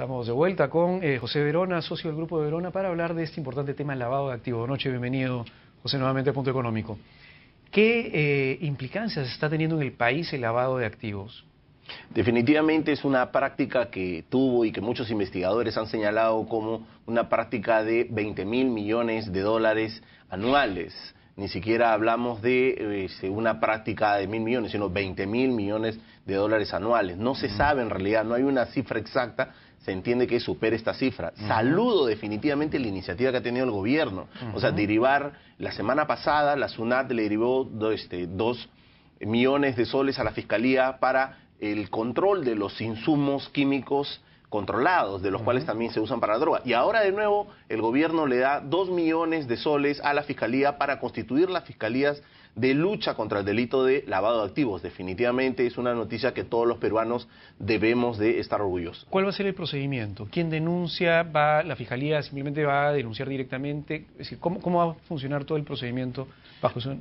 Estamos de vuelta con eh, José Verona, socio del Grupo de Verona, para hablar de este importante tema, del lavado de activos. Noche, bienvenido, José, nuevamente a Punto Económico. ¿Qué eh, implicancias está teniendo en el país el lavado de activos? Definitivamente es una práctica que tuvo y que muchos investigadores han señalado como una práctica de 20 mil millones de dólares anuales ni siquiera hablamos de este, una práctica de mil millones, sino 20 mil millones de dólares anuales. No se sabe en realidad, no hay una cifra exacta, se entiende que supere esta cifra. Saludo definitivamente la iniciativa que ha tenido el gobierno. O sea, derivar, la semana pasada la SUNAT le derivó este, dos millones de soles a la Fiscalía para el control de los insumos químicos controlados, de los cuales también se usan para la droga. Y ahora de nuevo el gobierno le da dos millones de soles a la fiscalía para constituir las fiscalías de lucha contra el delito de lavado de activos. Definitivamente es una noticia que todos los peruanos debemos de estar orgullosos. ¿Cuál va a ser el procedimiento? ¿Quién denuncia? ¿Va la fiscalía simplemente va a denunciar directamente? ¿cómo, va a funcionar todo el procedimiento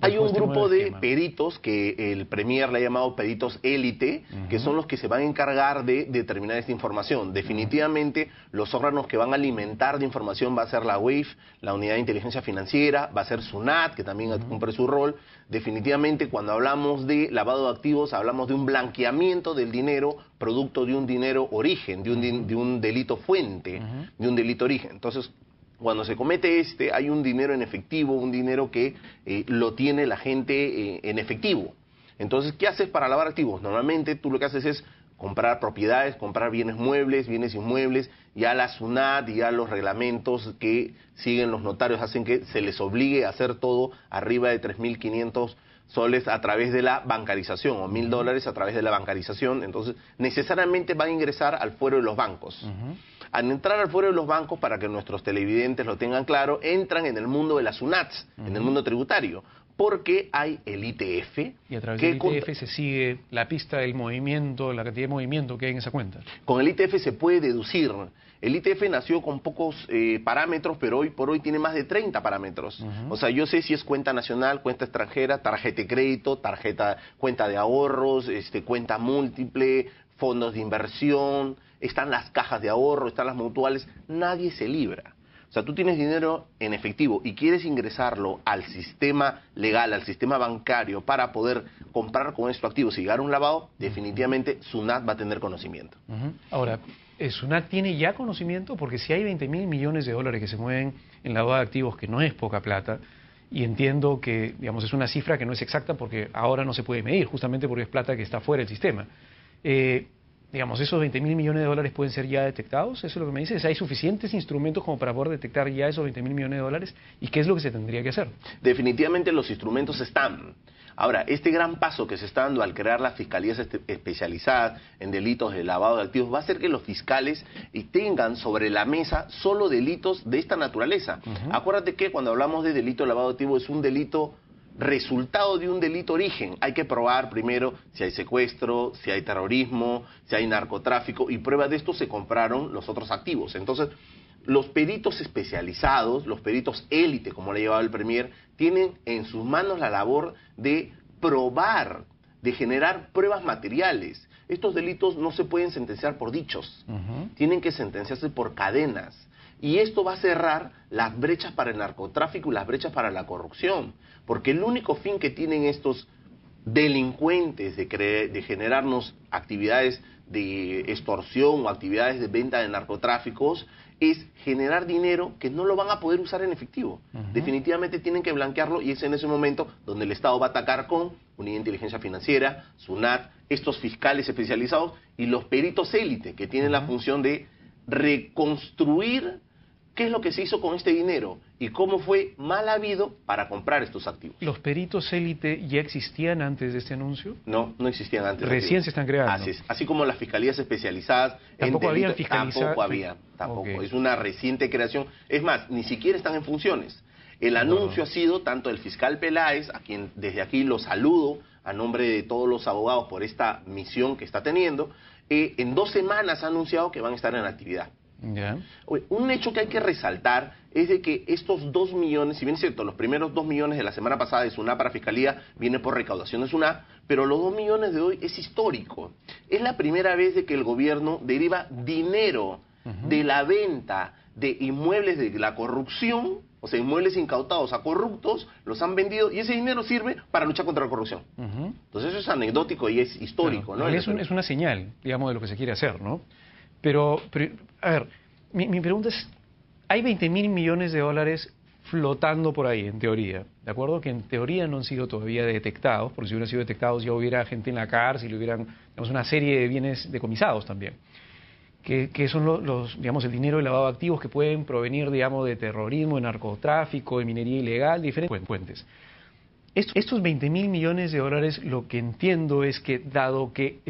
Hay un este grupo de peritos que el premier le ha llamado peritos élite, que son los que se van a encargar de determinar esta información. Definitivamente los órganos que van a alimentar de información va a ser la WIF, la Unidad de Inteligencia Financiera, va a ser SUNAT, que también cumple su rol, Definitivamente cuando hablamos de lavado de activos, hablamos de un blanqueamiento del dinero producto de un dinero origen, de un, de un delito fuente, de un delito origen. Entonces, cuando se comete este, hay un dinero en efectivo, un dinero que eh, lo tiene la gente eh, en efectivo. Entonces, ¿qué haces para lavar activos? Normalmente tú lo que haces es comprar propiedades, comprar bienes muebles, bienes inmuebles, ya la SUNAT y ya los reglamentos que siguen los notarios hacen que se les obligue a hacer todo arriba de 3.500 soles a través de la bancarización o mil dólares a través de la bancarización, entonces necesariamente van a ingresar al fuero de los bancos. Al entrar al fuero de los bancos, para que nuestros televidentes lo tengan claro, entran en el mundo de las SUNATs, en el mundo tributario porque hay el ITF. Y a través del ITF se sigue la pista del movimiento, la cantidad de movimiento que hay en esa cuenta. Con el ITF se puede deducir. El ITF nació con pocos eh, parámetros, pero hoy por hoy tiene más de 30 parámetros. O sea, yo sé si es cuenta nacional, cuenta extranjera, tarjeta de crédito, tarjeta, cuenta de ahorros, este, cuenta múltiple, fondos de inversión, están las cajas de ahorro, están las mutuales. Nadie se libra. O sea, tú tienes dinero en efectivo y quieres ingresarlo al sistema legal, al sistema bancario, para poder comprar con estos activos y llegar un lavado, definitivamente SUNAT va a tener conocimiento. Ahora, eh, ¿SUNAT tiene ya conocimiento? Porque si hay 20 mil millones de dólares que se mueven en lavado de activos, que no es poca plata, y entiendo que, digamos, es una cifra que no es exacta porque ahora no se puede medir, justamente porque es plata que está fuera del sistema. Eh, digamos, esos 20 mil millones de dólares pueden ser ya detectados, eso es lo que me dices, hay suficientes instrumentos como para poder detectar ya esos 20 mil millones de dólares y qué es lo que se tendría que hacer. Definitivamente los instrumentos están. Ahora, este gran paso que se está dando al crear las fiscalías especializadas en delitos de lavado de activos va a hacer que los fiscales eh, tengan sobre la mesa solo delitos de esta naturaleza. Acuérdate que cuando hablamos de delito de lavado de activos es un delito resultado de un delito origen. Hay que probar primero si hay secuestro, si hay terrorismo, si hay narcotráfico y prueba de esto se compraron los otros activos. Entonces, los peritos especializados, los peritos élite, como le ha llevado el Premier, tienen en sus manos la labor de probar, de generar pruebas materiales. Estos delitos no se pueden sentenciar por dichos, tienen que sentenciarse por cadenas. Y esto va a cerrar las brechas para el narcotráfico y las brechas para la corrupción, porque el único fin que tienen estos delincuentes de, generarnos actividades de extorsión o actividades de venta de narcotráficos es generar dinero que no lo van a poder usar en efectivo. Definitivamente tienen que blanquearlo y es en ese momento donde el Estado va a atacar con Unidad de Inteligencia Financiera, SUNAT, estos fiscales especializados y los peritos élite que tienen la función de reconstruir qué es lo que se hizo con este dinero y cómo fue mal habido para comprar estos activos. ¿Los peritos élite ya existían antes de este anuncio? No, no existían antes. Este Recién se están creando. Así, es. Así como las fiscalías especializadas. Tampoco había Tampoco había, tampoco. Es una reciente creación. Es más, ni siquiera están en funciones. El anuncio ha sido tanto el fiscal Peláez, a quien desde aquí lo saludo a nombre de todos los abogados por esta misión que está teniendo, eh, en dos semanas ha anunciado que van a estar en actividad. Un hecho que hay que resaltar es de que estos dos millones, si bien es cierto, los primeros dos millones de la semana pasada de una para Fiscalía viene por recaudación de una pero los dos millones de hoy es histórico. Es la primera vez de que el gobierno deriva dinero de la venta de inmuebles de la corrupción, o sea, inmuebles incautados a corruptos, los han vendido y ese dinero sirve para luchar contra la corrupción. Entonces eso es anecdótico y es histórico, ¿no? Es, es una señal, digamos, de lo que se quiere hacer, ¿no? Pero, a ver, mi, pregunta es, hay 20 mil millones de dólares flotando por ahí, en teoría, ¿de acuerdo? Que en teoría no han sido todavía detectados, porque si hubieran sido detectados ya hubiera gente en la cárcel, y hubieran, digamos, una serie de bienes decomisados también. Que, son los, digamos, el dinero de lavado de activos que pueden provenir, digamos, de terrorismo, de narcotráfico, de minería ilegal, diferentes fuentes. Estos 20 mil millones de dólares, lo que entiendo es que, dado que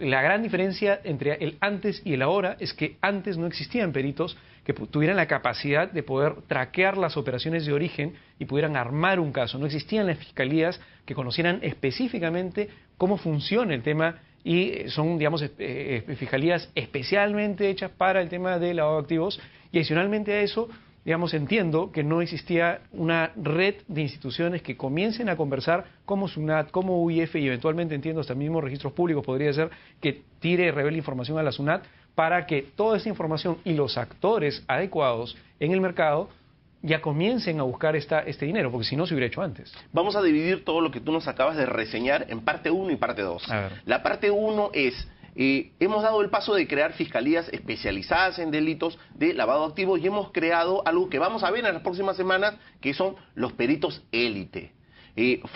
la gran diferencia entre el antes y el ahora es que antes no existían peritos que tuvieran la capacidad de poder traquear las operaciones de origen y pudieran armar un caso. No existían las fiscalías que conocieran específicamente cómo funciona el tema y eh, son, digamos, eh, eh, fiscalías especialmente hechas para el tema de lavado de activos. Y adicionalmente a eso, digamos, entiendo que no existía una red de instituciones que comiencen a conversar como SUNAT, como UIF y eventualmente entiendo hasta mismo registros públicos podría ser que tire y revele información a la SUNAT para que toda esa información y los actores adecuados en el mercado ya comiencen a buscar esta, este dinero, porque si no se hubiera hecho antes. Vamos a dividir todo lo que tú nos acabas de reseñar en parte 1 y parte 2. La parte 1 es hemos dado el paso de crear fiscalías especializadas en delitos de lavado de activos y hemos creado algo que vamos a ver en las próximas semanas, que son los peritos élite.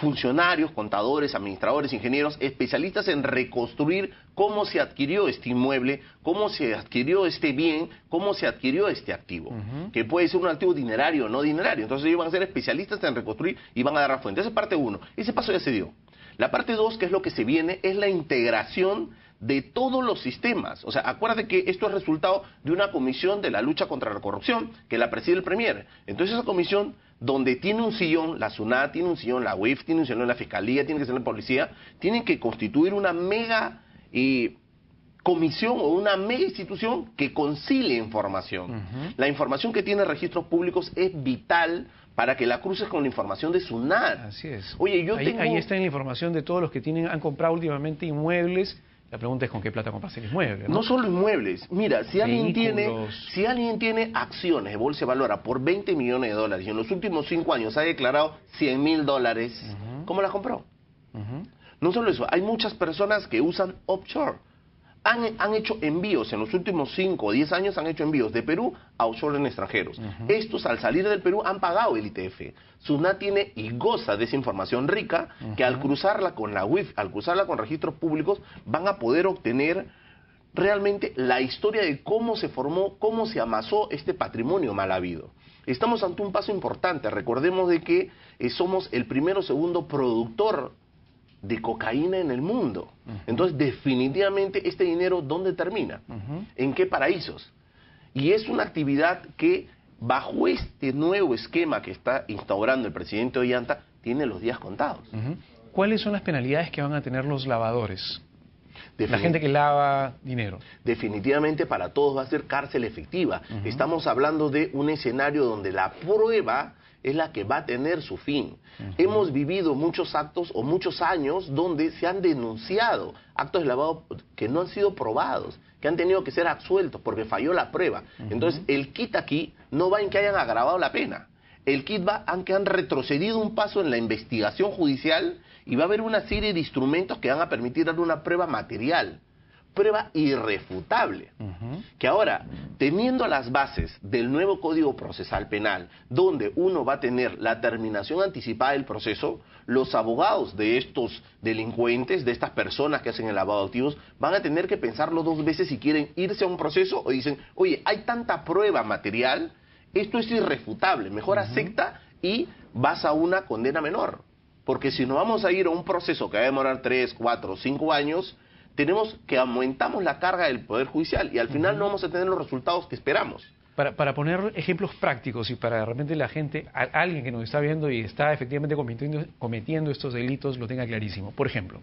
funcionarios, contadores, administradores, ingenieros, especialistas en reconstruir cómo se adquirió este inmueble, cómo se adquirió este bien, cómo se adquirió este activo, que puede ser un activo dinerario o no dinerario. Entonces ellos van a ser especialistas en reconstruir y van a dar la fuente. Esa es parte uno. Ese paso ya se dio. La parte dos, que es lo que se viene, es la integración de todos los sistemas. O sea, acuérdate que esto es resultado de una comisión de la lucha contra la corrupción que la preside el Premier. Entonces esa comisión, donde tiene un sillón, la SUNAT tiene un sillón, la UIF tiene un sillón, la Fiscalía tiene que ser la Policía, tienen que constituir una mega... Eh, comisión o una mega institución que concilie información. La información que tiene registros públicos es vital para que la cruces con la información de SUNAT. Así es. Oye, yo ahí, tengo... ahí está la información de todos los que tienen, han comprado últimamente inmuebles la pregunta es con qué plata compras el inmueble. No, no solo inmuebles. Mira, si alguien, tiene, si alguien tiene acciones de Bolsa Valora por 20 millones de dólares y en los últimos 5 años ha declarado 100 mil dólares, ¿cómo la compró? No solo eso, hay muchas personas que usan offshore han, hecho envíos en los últimos 5 o 10 años, han hecho envíos de Perú a usuarios extranjeros. Estos al salir del Perú han pagado el ITF. SUNAT tiene y goza de esa información rica que al cruzarla con la WIF, al cruzarla con registros públicos, van a poder obtener realmente la historia de cómo se formó, cómo se amasó este patrimonio mal habido. Estamos ante un paso importante. Recordemos de que eh, somos el primero o segundo productor de cocaína en el mundo. Entonces, definitivamente, este dinero, ¿dónde termina? ¿En qué paraísos? Y es una actividad que, bajo este nuevo esquema que está instaurando el presidente Ollanta, tiene los días contados. ¿Cuáles son las penalidades que van a tener los lavadores? la gente que lava dinero. Definitivamente para todos va a ser cárcel efectiva. Estamos hablando de un escenario donde la prueba es la que va a tener su fin. Hemos vivido muchos actos o muchos años donde se han denunciado actos de lavado que no han sido probados, que han tenido que ser absueltos porque falló la prueba. Entonces, el kit aquí no va en que hayan agravado la pena. El kit va en que han retrocedido un paso en la investigación judicial y va a haber una serie de instrumentos que van a permitir dar una prueba material, prueba irrefutable. Que ahora, teniendo las bases del nuevo Código Procesal Penal, donde uno va a tener la terminación anticipada del proceso, los abogados de estos delincuentes, de estas personas que hacen el lavado de activos, van a tener que pensarlo dos veces si quieren irse a un proceso o dicen, oye, hay tanta prueba material, esto es irrefutable, mejor acepta y vas a una condena menor. Porque si nos vamos a ir a un proceso que va a demorar 3, 4, 5 años, tenemos que aumentamos la carga del Poder Judicial y al final no vamos a tener los resultados que esperamos. Para, poner ejemplos prácticos y para de repente la gente, alguien que nos está viendo y está efectivamente cometiendo, estos delitos, lo tenga clarísimo. Por ejemplo,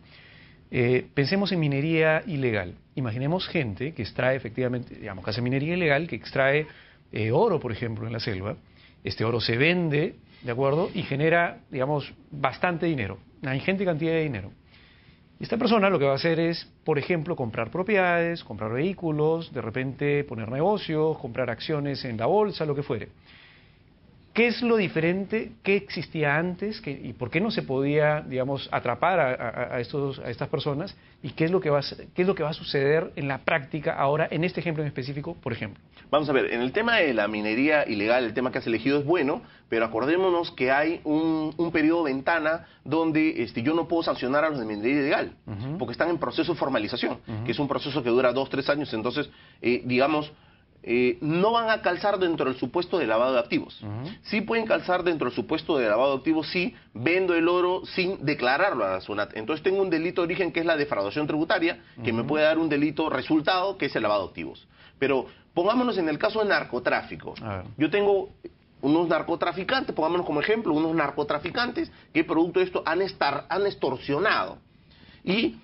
eh, pensemos en minería ilegal. Imaginemos gente que extrae efectivamente, digamos, que hace minería ilegal, que extrae eh, oro, por ejemplo, en la selva. Este oro se vende ¿de acuerdo? Y genera, digamos, bastante dinero, una ingente cantidad de dinero. Esta persona lo que va a hacer es, por ejemplo, comprar propiedades, comprar vehículos, de repente poner negocios, comprar acciones en la bolsa, lo que fuere. ¿Qué es lo diferente? ¿Qué existía antes? ¿Y por qué no se podía, digamos, atrapar a, estos, a estas personas? ¿Y qué es, lo que va a, qué es lo que va a suceder en la práctica ahora, en este ejemplo en específico, por ejemplo? Vamos a ver, en el tema de la minería ilegal, el tema que has elegido es bueno, pero acordémonos que hay un, periodo periodo ventana donde este, yo no puedo sancionar a los de minería ilegal, porque están en proceso de formalización, que es un proceso que dura dos, tres años, entonces, eh, digamos, eh, no van a calzar dentro del supuesto de lavado de activos. Sí pueden calzar dentro del supuesto de lavado de activos si vendo el oro sin declararlo a la zona. Entonces tengo un delito de origen que es la defraudación tributaria, que me puede dar un delito resultado que es el lavado de activos. Pero pongámonos en el caso de narcotráfico. Yo tengo unos narcotraficantes, pongámonos como ejemplo, unos narcotraficantes que producto de esto han, estar, han extorsionado. Y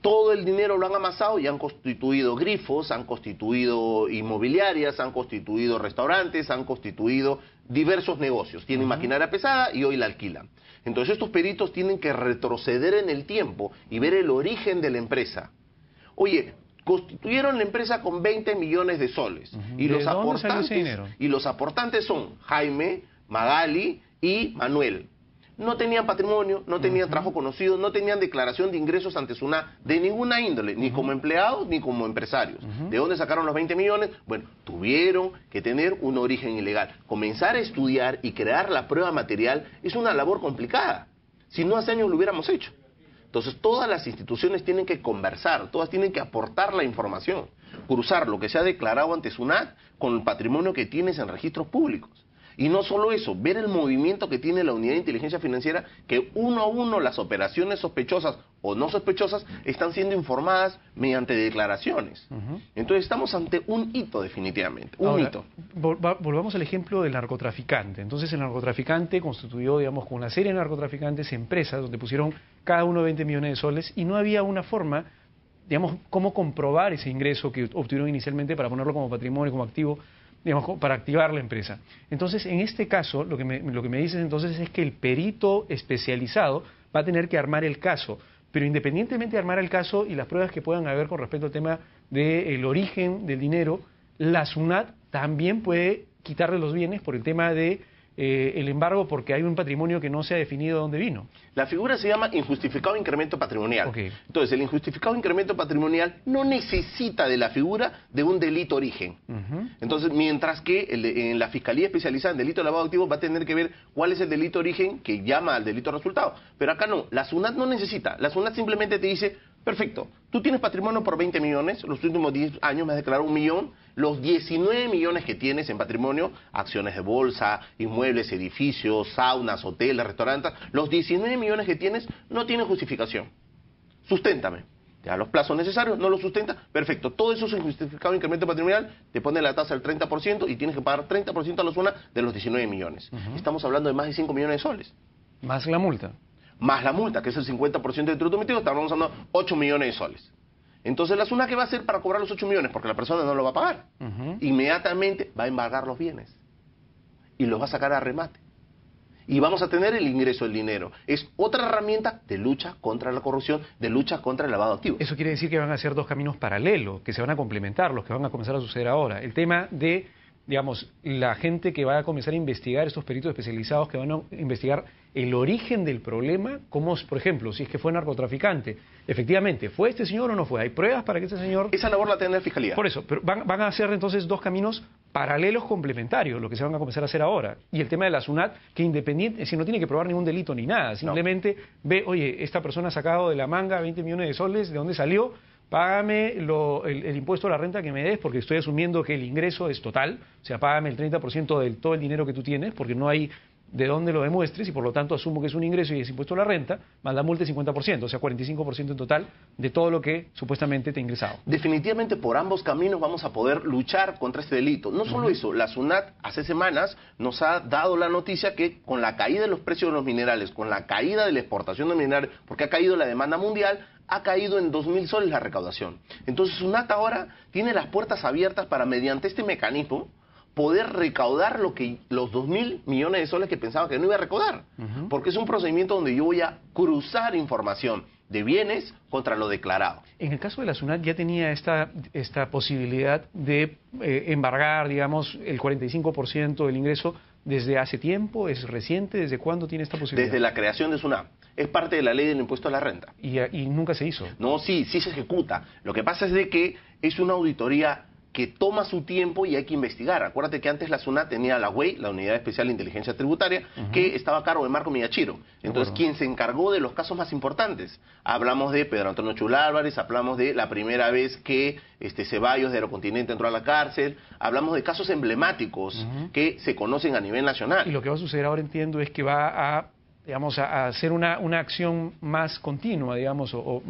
todo el dinero lo han amasado y han constituido grifos, han constituido inmobiliarias, han constituido restaurantes, han constituido diversos negocios. Tienen maquinaria pesada y hoy la alquilan. Entonces estos peritos tienen que retroceder en el tiempo y ver el origen de la empresa. Oye, constituyeron la empresa con 20 millones de soles y, los y los aportantes son Jaime, Magali y Manuel no tenían patrimonio, no tenían trabajo conocido, no tenían declaración de ingresos ante SUNA de ninguna índole, ni como empleados ni como empresarios. ¿De dónde sacaron los 20 millones? Bueno, tuvieron que tener un origen ilegal. Comenzar a estudiar y crear la prueba material es una labor complicada. Si no hace años lo hubiéramos hecho. Entonces todas las instituciones tienen que conversar, todas tienen que aportar la información, cruzar lo que se ha declarado ante SUNAT con el patrimonio que tienes en registros públicos. Y no solo eso, ver el movimiento que tiene la unidad de inteligencia financiera, que uno a uno las operaciones sospechosas o no sospechosas están siendo informadas mediante declaraciones. Entonces estamos ante un hito definitivamente, un hito. Volvamos al ejemplo del narcotraficante. Entonces el narcotraficante constituyó, digamos, con una serie de narcotraficantes empresas donde pusieron cada uno 20 millones de soles y no había una forma digamos, cómo comprobar ese ingreso que obtuvieron inicialmente para ponerlo como patrimonio, como activo para activar la empresa. Entonces, en este caso, lo que, me, lo que me dices entonces es que el perito especializado va a tener que armar el caso, pero independientemente de armar el caso y las pruebas que puedan haber con respecto al tema del origen del dinero, la SUNAT también puede quitarle los bienes por el tema de eh, el embargo porque hay un patrimonio que no se ha definido de dónde vino. La figura se llama injustificado incremento patrimonial. Entonces, el injustificado incremento patrimonial no necesita de la figura de un delito origen. Entonces, mientras que en la Fiscalía Especializada en Delito de Lavado activo va a tener que ver cuál es el delito origen que llama al delito resultado. Pero acá no, la SUNAT no necesita. La SUNAT simplemente te dice, Perfecto. Tú tienes patrimonio por 20 millones, los últimos 10 años me has declarado un millón, los 19 millones que tienes en patrimonio, acciones de bolsa, inmuebles, edificios, saunas, hoteles, restaurantes, los 19 millones que tienes no tienen justificación. Susténtame. Te da los plazos necesarios, no los sustenta, perfecto. Todo eso es injustificado incremento patrimonial, te pone la tasa del 30% y tienes que pagar 30% a la zona de los 19 millones. Estamos hablando de más de 5 millones de soles. Más la multa más la multa, que es el 50% del tributo emitido, estamos usando 8 millones de soles. Entonces, la SUNA, ¿qué va a hacer para cobrar los 8 millones? Porque la persona no lo va a pagar. Inmediatamente va a embargar los bienes y los va a sacar a remate. Y vamos a tener el ingreso del dinero. Es otra herramienta de lucha contra la corrupción, de lucha contra el lavado activo. Eso quiere decir que van a ser dos caminos paralelos, que se van a complementar, los que van a comenzar a suceder ahora. El tema de digamos, la gente que va a comenzar a investigar, estos peritos especializados que van a investigar el origen del problema, como, por ejemplo, si es que fue narcotraficante. Efectivamente, ¿fue este señor o no fue? ¿Hay pruebas para que este señor...? Esa labor la tendrá la Fiscalía. Por eso, pero van, a hacer entonces dos caminos paralelos complementarios, lo que se van a comenzar a hacer ahora. Y el tema de la SUNAT, que independiente, si no tiene que probar ningún delito ni nada, simplemente ve, oye, esta persona ha sacado de la manga 20 millones de soles, ¿de dónde salió? págame el, el, impuesto a la renta que me des, porque estoy asumiendo que el ingreso es total, o sea, págame el 30% de todo el dinero que tú tienes, porque no hay de dónde lo demuestres y por lo tanto asumo que es un ingreso y es impuesto a la renta, más la multa 50%, o sea, 45% en total de todo lo que supuestamente te ha ingresado. Definitivamente por ambos caminos vamos a poder luchar contra este delito. No solo eso, la SUNAT hace semanas nos ha dado la noticia que con la caída de los precios de los minerales, con la caída de la exportación de minerales, porque ha caído la demanda mundial, ha caído en 2.000 soles la recaudación. Entonces SUNAT ahora tiene las puertas abiertas para mediante este mecanismo poder recaudar lo que los 2 mil millones de soles que pensaba que no iba a recaudar. Porque es un procedimiento donde yo voy a cruzar información de bienes contra lo declarado. En el caso de la SUNAT ya tenía esta, esta posibilidad de eh, embargar, digamos, el 45% del ingreso desde hace tiempo, es reciente, ¿desde cuándo tiene esta posibilidad? Desde la creación de SUNAT. Es parte de la ley del impuesto a la renta. ¿Y, nunca se hizo? No, sí, sí se ejecuta. Lo que pasa es de que es una auditoría que toma su tiempo y hay que investigar. Acuérdate que antes la SUNAT tenía la UEI, la Unidad Especial de Inteligencia Tributaria, que estaba a cargo de Marco Migachiro. Entonces, quien se encargó de los casos más importantes. Hablamos de Pedro Antonio Chul Álvarez, hablamos de la primera vez que este Ceballos de Aerocontinente entró a la cárcel, hablamos de casos emblemáticos que se conocen a nivel nacional. Y lo que va a suceder ahora, entiendo, es que va a digamos, a, hacer una, una acción más continua, digamos, o,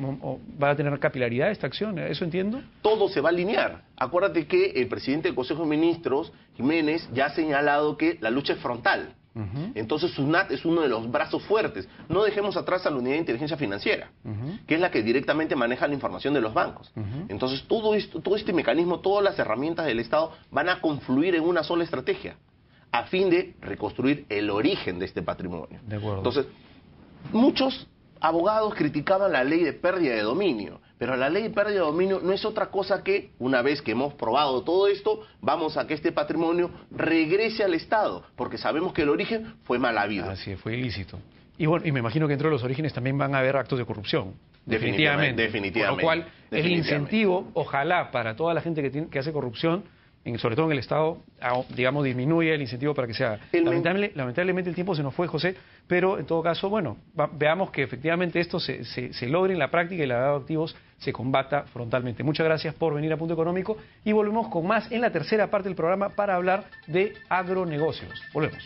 va a tener capilaridad esta acción, ¿eso entiendo? Todo se va a alinear. Acuérdate que el presidente del Consejo de Ministros, Jiménez, ya ha señalado que la lucha es frontal. Entonces SUNAT es uno de los brazos fuertes. No dejemos atrás a la Unidad de Inteligencia Financiera, que es la que directamente maneja la información de los bancos. Entonces todo, todo este mecanismo, todas las herramientas del Estado van a confluir en una sola estrategia a fin de reconstruir el origen de este patrimonio. acuerdo. Entonces, muchos abogados criticaban la ley de pérdida de dominio, pero la ley de pérdida de dominio no es otra cosa que, una vez que hemos probado todo esto, vamos a que este patrimonio regrese al Estado, porque sabemos que el origen fue mala vida. Así es, fue ilícito. Y bueno, y me imagino que dentro de los orígenes también van a haber actos de corrupción. Definitivamente. Definitivamente. lo cual, el incentivo, ojalá, para toda la gente que, que hace corrupción, sobre todo en el Estado, ah, digamos, disminuye el incentivo para que sea... lamentablemente el tiempo se nos fue, José, pero en todo caso, bueno, veamos que efectivamente esto se, se, se, logre en la práctica y la edad de activos se combata frontalmente. Muchas gracias por venir a Punto Económico y volvemos con más en la tercera parte del programa para hablar de agronegocios. Volvemos.